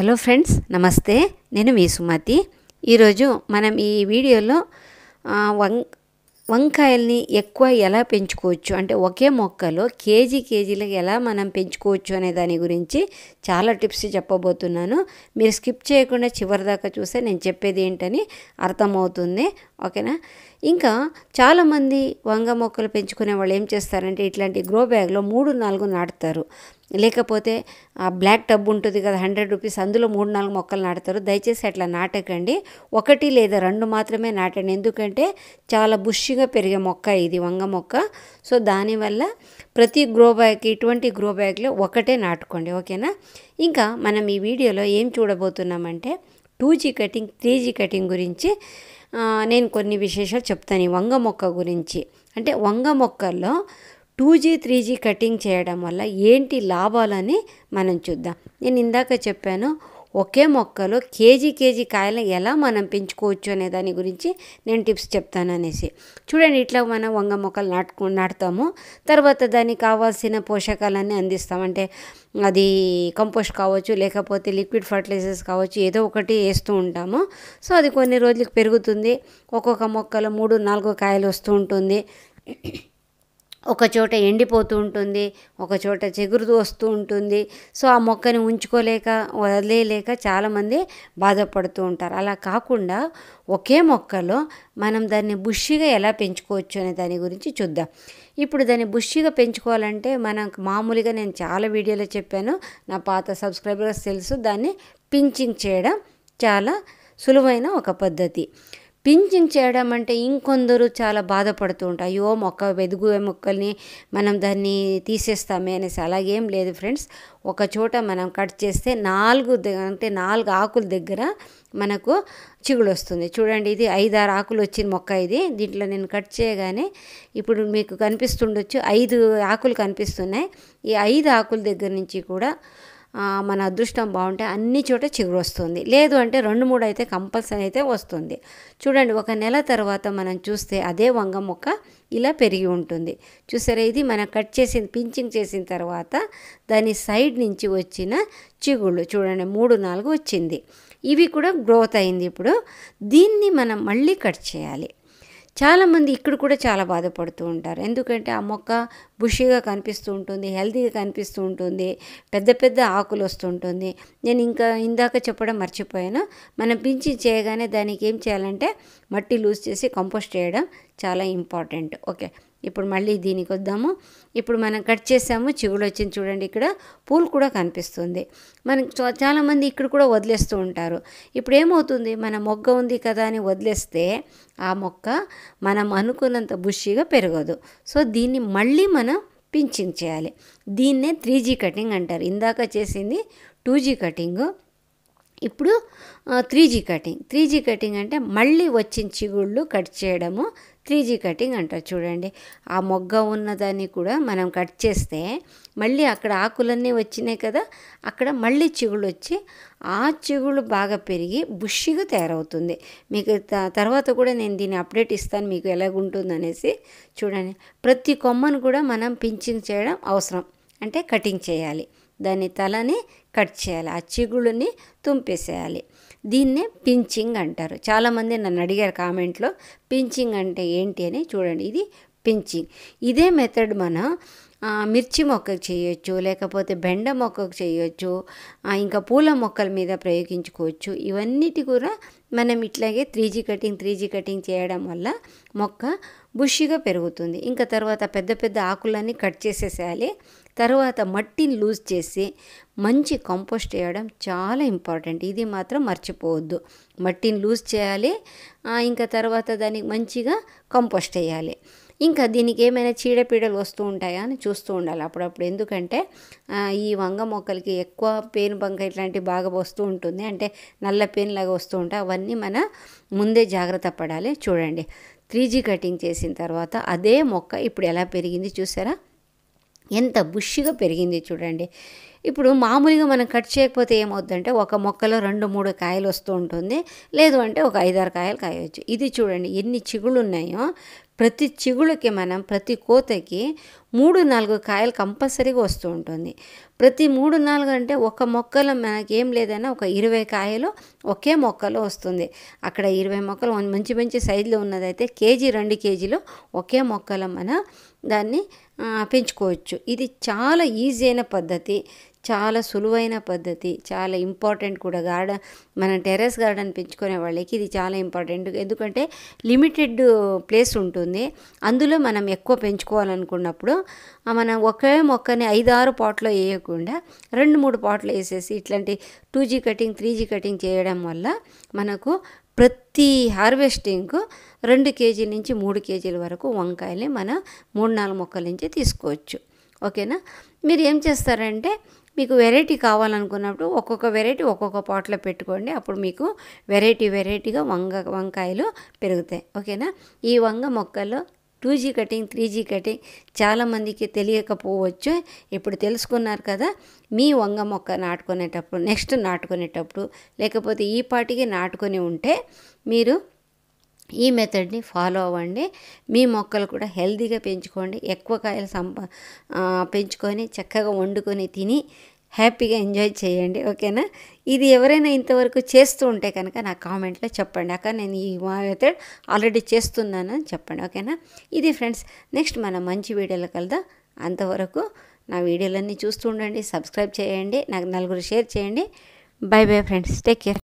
hello friends నమస్తే నేను మీ సుమతి ఈరోజు మనం ఈ వీడియోలో వం వంకాయల్ని ఎక్కువ ఎలా పెంచుకోవచ్చు అంటే ఒకే మొక్కలో కేజీ కేజీలకు ఎలా మనం పెంచుకోవచ్చు అనే దాని గురించి చాలా టిప్స్ చెప్పబోతున్నాను మీరు స్కిప్ చేయకుండా చివరి దాకా చూస్తే నేను చెప్పేది ఏంటని అర్థమవుతుంది ఓకేనా ఇంకా చాలామంది వంగ మొక్కలు పెంచుకునే వాళ్ళు ఏం చేస్తారంటే ఇట్లాంటి గ్రో బ్యాగ్లో మూడు నాలుగు నాటుతారు లేకపోతే ఆ బ్లాక్ టబ్ ఉంటుంది కదా హండ్రెడ్ రూపీస్ అందులో మూడు నాలుగు మొక్కలు నాటుతారు దయచేసి అట్లా నాటకండి ఒకటి లేదా రెండు మాత్రమే నాటండి ఎందుకంటే చాలా బుష్గా పెరిగే మొక్క ఇది వంగ మొక్క సో దానివల్ల ప్రతి గ్రో బ్యాగ్ ఇటువంటి గ్రో బ్యాగ్లో ఒకటే నాటుకోండి ఓకేనా ఇంకా మనం ఈ వీడియోలో ఏం చూడబోతున్నామంటే two G cutting three G cutting గురించి నేను కొన్ని విశేషాలు చెప్తాను ఈ వంగ మొక్క గురించి అంటే వంగ మొక్కల్లో two G three G cutting చేయడం వల్ల ఏంటి లాభాలని మనం చూద్దాం నేను ఇందాక చెప్పాను ఒకే మొక్కలో కేజీ కేజీ కాయలను ఎలా మనం పెంచుకోవచ్చు అనే దాని గురించి నేను టిప్స్ చెప్తాను అనేసి చూడండి ఇట్లా మనం వంగ మొక్కలు నాటుకు నాటుతాము తర్వాత దానికి కావాల్సిన పోషకాలన్నీ అందిస్తాం అంటే అది కంపోస్ట్ కావచ్చు లేకపోతే లిక్విడ్ ఫర్టిలైజర్స్ కావచ్చు ఏదో ఒకటి వేస్తూ ఉంటాము సో అది కొన్ని రోజులకు పెరుగుతుంది ఒక్కొక్క మొక్కలో మూడు నాలుగు కాయలు వస్తూ ఉంటుంది ఒక చోట ఎండిపోతూ ఉంటుంది ఒక చోట చెగురుతూ వస్తూ ఉంటుంది సో ఆ మొక్కని ఉంచుకోలేక వదిలేయలేక చాలామంది బాధపడుతూ ఉంటారు అలా కాకుండా ఒకే మొక్కలో మనం దాన్ని బుష్షిగా ఎలా పెంచుకోవచ్చు అనే దాని గురించి చూద్దాం ఇప్పుడు దాన్ని బుష్షిగా పెంచుకోవాలంటే మనం మామూలుగా నేను చాలా వీడియోలో చెప్పాను నా పాత సబ్స్క్రైబర్స్ తెలుసు దాన్ని పించింగ్ చేయడం చాలా సులువైన ఒక పద్ధతి పింఛింగ్ చేయడం అంటే ఇంకొందరు చాలా బాధపడుతూ ఉంటారు అయ్యో మొక్క వెదుగు మొక్కల్ని మనం దాన్ని తీసేస్తామే అనేసి అలాగేం లేదు ఫ్రెండ్స్ ఒక చోట మనం కట్ చేస్తే నాలుగు అంటే నాలుగు ఆకుల దగ్గర మనకు చిగుడు వస్తుంది చూడండి ఇది ఐదారు ఆకులు వచ్చిన మొక్క ఇది దీంట్లో నేను కట్ చేయగానే ఇప్పుడు మీకు కనిపిస్తుండొచ్చు ఐదు ఆకులు కనిపిస్తున్నాయి ఈ ఐదు ఆకుల దగ్గర నుంచి కూడా మన అదృష్టం బాగుంటే అన్ని చోట చిగురు వస్తుంది లేదు అంటే రెండు మూడు అయితే కంపల్సరీ అయితే వస్తుంది చూడండి ఒక నెల తర్వాత మనం చూస్తే అదే వంగ మొక్క ఇలా పెరిగి ఉంటుంది చూసారా ఇది మనం కట్ చేసిన పించింగ్ చేసిన తర్వాత దాని సైడ్ నుంచి వచ్చిన చిగుళ్ళు చూడండి మూడు నాలుగు వచ్చింది ఇవి కూడా గ్రోత్ అయింది ఇప్పుడు దీన్ని మనం మళ్ళీ కట్ చేయాలి చాలామంది ఇక్కడ కూడా చాలా బాధపడుతూ ఉంటారు ఎందుకంటే ఆ మొక్క బుషీగా కనిపిస్తూ ఉంటుంది హెల్తీగా కనిపిస్తూ ఉంటుంది పెద్ద పెద్ద ఆకులు వస్తుంటుంది నేను ఇంకా ఇందాక చెప్పడం మర్చిపోయాను మనం పించి చేయగానే దానికి ఏం చేయాలంటే మట్టి లూజ్ చేసి కంపోస్ట్ చేయడం చాలా ఇంపార్టెంట్ ఓకే ఇప్పుడు మళ్ళీ దీనికి వద్దాము ఇప్పుడు మనం కట్ చేసాము చిగుడు వచ్చింది చూడండి ఇక్కడ పూలు కూడా కనిపిస్తుంది మనకు చాలామంది ఇక్కడ కూడా వదిలేస్తూ ఉంటారు ఇప్పుడు ఏమవుతుంది మన మొగ్గ ఉంది కదా అని వదిలేస్తే ఆ మొక్క మనం అనుకున్నంత బుషిగా పెరగదు సో దీన్ని మళ్ళీ మనం పించింగ్ చేయాలి దీన్నే త్రీ జీ కటింగ్ అంటారు ఇందాక చేసింది టూ జీ కటింగు ఇప్పుడు three G cutting three G cutting అంటే మళ్ళీ వచ్చిన చిగుళ్ళు కట్ చేయడము త్రీ జీ కటింగ్ అంటారు చూడండి ఆ మొగ్గ ఉన్నదాన్ని కూడా మనం కట్ చేస్తే మళ్ళీ అక్కడ ఆకులన్నీ వచ్చినాయి కదా అక్కడ మళ్ళీ చిగుళ్ళు వచ్చి ఆ చిగుళ్ళు బాగా పెరిగి బుష్షిగా తయారవుతుంది మీకు తర్వాత కూడా నేను దీన్ని అప్డేట్ ఇస్తాను మీకు ఎలాగుంటుంది అనేసి చూడండి ప్రతి కొమ్మను కూడా మనం పించింగ్ చేయడం అవసరం అంటే కటింగ్ చేయాలి దాని తలని కట్ చేయాలి ఆ చిగుళ్ళని తుంపేసేయాలి దీన్నే పించింగ్ అంటారు చాలామంది నన్ను అడిగారు కామెంట్లో పించింగ్ అంటే ఏంటి అని చూడండి ఇది పించింగ్ ఇదే మెథడ్ మన మిర్చి మొక్కకు చేయొచ్చు లేకపోతే బెండ మొక్కకు చేయొచ్చు ఇంకా పూల మొక్కల మీద ప్రయోగించుకోవచ్చు ఇవన్నిటి కూడా మనం ఇట్లాగే three G cutting three G cutting చేయడం వల్ల మొక్క బుషిగా పెరుగుతుంది ఇంకా తర్వాత పెద్ద పెద్ద ఆకులన్నీ కట్ చేసేసేయాలి తర్వాత మట్టిని లూజ్ చేసి మంచి కంపోస్ట్ వేయడం చాలా ఇంపార్టెంట్ ఇది మాత్రం మర్చిపోవద్దు మట్టిని లూజ్ చేయాలి ఇంకా తర్వాత దానికి మంచిగా కంపోస్ట్ వేయాలి ఇంకా దీనికి ఏమైనా చీడపీడలు వస్తూ ఉంటాయా అని చూస్తూ ఉండాలి అప్పుడప్పుడు ఎందుకంటే ఈ వంగ మొక్కలకి ఎక్కువ పేను బంక ఇట్లాంటివి బాగా వస్తూ ఉంటుంది అంటే నల్ల పేనులాగా వస్తూ ఉంటాయి అవన్నీ మన ముందే జాగ్రత్త పడాలి చూడండి త్రీ జీ కటింగ్ చేసిన తర్వాత అదే మొక్క ఇప్పుడు ఎలా పెరిగింది చూసారా ఎంత బుష్గా పెరిగింది చూడండి ఇప్పుడు మామూలుగా మనం కట్ చేయకపోతే ఏమవుతుందంటే ఒక మొక్కలో రెండు మూడు కాయలు వస్తూ ఉంటుంది లేదు అంటే ఒక ఐదారు కాయలు కాయవచ్చు ఇది చూడండి ఎన్ని చిగుళ్ళు ఉన్నాయో ప్రతి చిగుళ్ళకి మనం ప్రతి కోతకి మూడు నాలుగు కాయలు కంపల్సరీగా వస్తూ ఉంటుంది ప్రతి మూడు నాలుగు అంటే ఒక మొక్కలో ఏం లేదన్నా ఒక ఇరవై కాయలు ఒకే మొక్కలో వస్తుంది అక్కడ ఇరవై మొక్కలు మంచి మంచి సైజులో ఉన్నదైతే కేజీ రెండు కేజీలు ఒకే మొక్కలో మన దాన్ని పెంచుకోవచ్చు ఇది చాలా ఈజీ అయిన పద్ధతి చాలా సులువైన పద్ధతి చాలా ఇంపార్టెంట్ కూడా గార్డెన్ మన టెర్రస్ గార్డెన్ పెంచుకునే వాళ్ళకి ఇది చాలా ఇంపార్టెంట్ ఎందుకంటే లిమిటెడ్ ప్లేస్ ఉంటుంది అందులో మనం ఎక్కువ పెంచుకోవాలనుకున్నప్పుడు మనం ఒకే మొక్కని ఐదు ఆరు పాట్లో వేయకుండా రెండు మూడు పాట్లు వేసేసి ఇట్లాంటి two G cutting three G cutting చేయడం వల్ల మనకు ప్రతి హార్వెస్టింగ్కు రెండు కేజీ నుంచి మూడు కేజీల వరకు వంకాయల్ని మన మూడు నాలుగు మొక్కల నుంచి తీసుకోవచ్చు ఓకేనా మీరు ఏం చేస్తారంటే మీకు వెరైటీ కావాలనుకున్నప్పుడు ఒక్కొక్క వెరైటీ ఒక్కొక్క పాట్లో పెట్టుకోండి అప్పుడు మీకు వెరైటీ వెరైటీగా వంగ వంకాయలు పెరుగుతాయి ఓకేనా ఈ వంగ మొక్కల్లో two G cutting three G cutting చాలామందికి తెలియకపోవచ్చు ఇప్పుడు తెలుసుకున్నారు కదా మీ వంగ మొక్క నాటుకునేటప్పుడు నెక్స్ట్ నాటుకునేటప్పుడు లేకపోతే ఈ పాటికి నాటుకొని ఉంటే మీరు ఈ మెథడ్ని ఫాలో అవ్వండి మీ మొక్కలు కూడా హెల్తీగా పెంచుకోండి ఎక్కువ కాయలు సంప పెంచుకొని చక్కగా వండుకొని తిని హ్యాపీగా ఎంజాయ్ చేయండి ఓకేనా ఇది ఎవరైనా ఇంతవరకు చేస్తూ ఉంటే కనుక నా కామెంట్లో చెప్పండి అక్క నేను ఈ మెథడ్ ఆల్రెడీ చేస్తున్నాను అని చెప్పండి ఓకేనా ఇది ఫ్రెండ్స్ నెక్స్ట్ మన మంచి వీడియోలో కలదా అంతవరకు నా వీడియోలన్నీ చూస్తూ ఉండండి సబ్స్క్రైబ్ చేయండి నాకు నలుగురు షేర్ చేయండి bye bye friends take care